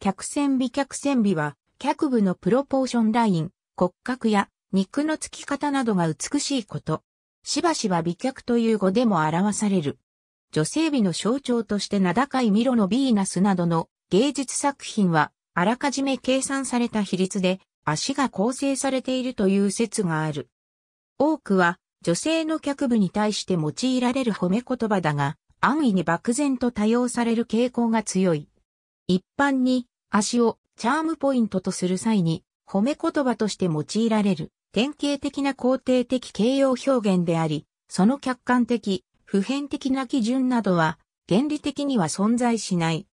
客線美客線美は、脚部のプロポーションライン、骨格や肉の付き方などが美しいこと。しばしば美脚という語でも表される。女性美の象徴として名高いミロのヴィーナスなどの芸術作品は、あらかじめ計算された比率で足が構成されているという説がある。多くは女性の脚部に対して用いられる褒め言葉だが、安易に漠然と多用される傾向が強い。一般に足をチャームポイントとする際に、褒め言葉として用いられる、典型的な肯定的形容表現であり、その客観的、普遍的な基準などは、原理的には存在しない。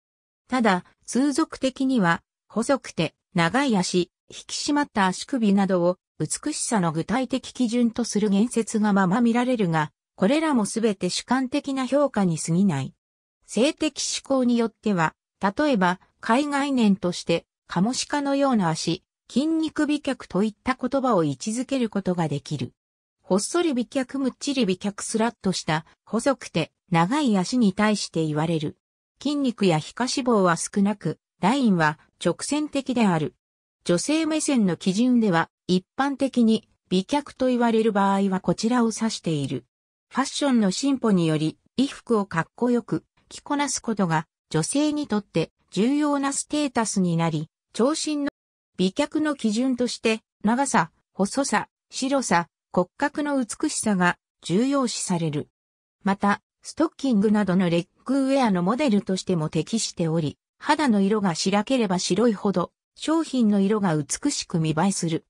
ただ、通俗的には、細くて、長い足、引き締まった足首などを、美しさの具体的基準とする言説がまま見られるが、これらもすべて主観的な評価に過ぎない。性的思考によっては、例えば、海外念として、カモシカのような足、筋肉美脚といった言葉を位置づけることができる。ほっそり美脚むっちり美脚スラッとした細くて長い足に対して言われる。筋肉や皮下脂肪は少なく、ラインは直線的である。女性目線の基準では一般的に美脚と言われる場合はこちらを指している。ファッションの進歩により衣服をかっこよく着こなすことが女性にとって重要なステータスになり、長身の美脚の基準として、長さ、細さ、白さ、骨格の美しさが重要視される。また、ストッキングなどのレッグウェアのモデルとしても適しており、肌の色が白ければ白いほど、商品の色が美しく見栄えする。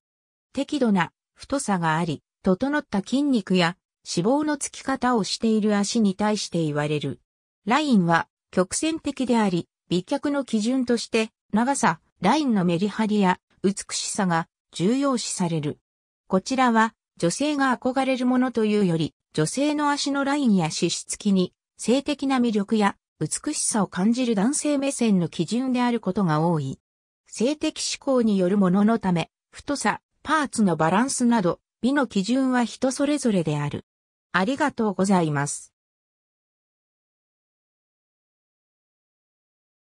適度な太さがあり、整った筋肉や脂肪のつき方をしている足に対して言われる。ラインは曲線的であり、美脚の基準として、長さ、ラインのメリハリや美しさが重要視される。こちらは女性が憧れるものというより、女性の足のラインや脂質気に性的な魅力や美しさを感じる男性目線の基準であることが多い。性的思考によるもののため、太さ、パーツのバランスなど、美の基準は人それぞれである。ありがとうございます。